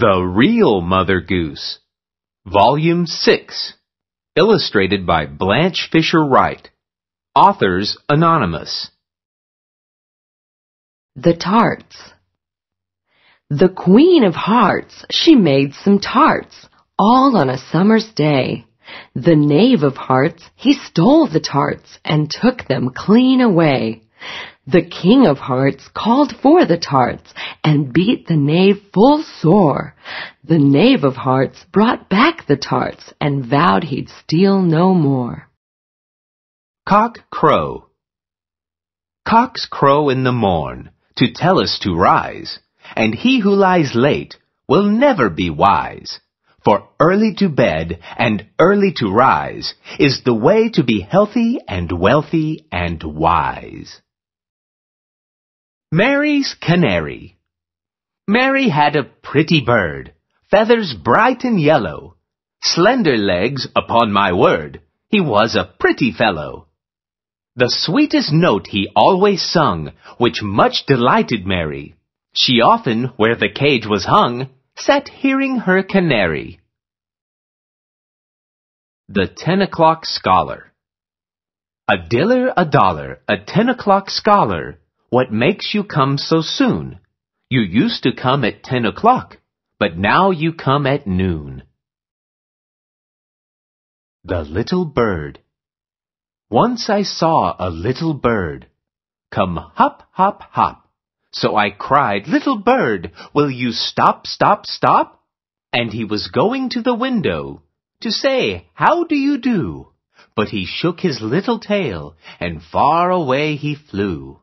The Real Mother Goose, Volume 6, illustrated by Blanche Fisher Wright, authors anonymous. The tarts. The Queen of Hearts, she made some tarts, all on a summer's day. The Knave of Hearts, he stole the tarts and took them clean away. The king of hearts called for the tarts, and beat the knave full sore. The knave of hearts brought back the tarts, and vowed he'd steal no more. Cock crow. Cocks crow in the morn, to tell us to rise, and he who lies late will never be wise. For early to bed and early to rise is the way to be healthy and wealthy and wise. Mary's Canary Mary had a pretty bird, feathers bright and yellow, slender legs, upon my word, he was a pretty fellow. The sweetest note he always sung, which much delighted Mary. She often, where the cage was hung, sat hearing her canary. The Ten O'Clock Scholar A diller a dollar, a ten o'clock scholar, what makes you come so soon? You used to come at ten o'clock, but now you come at noon. The Little Bird Once I saw a little bird come hop, hop, hop. So I cried, Little bird, will you stop, stop, stop? And he was going to the window to say, How do you do? But he shook his little tail, and far away he flew.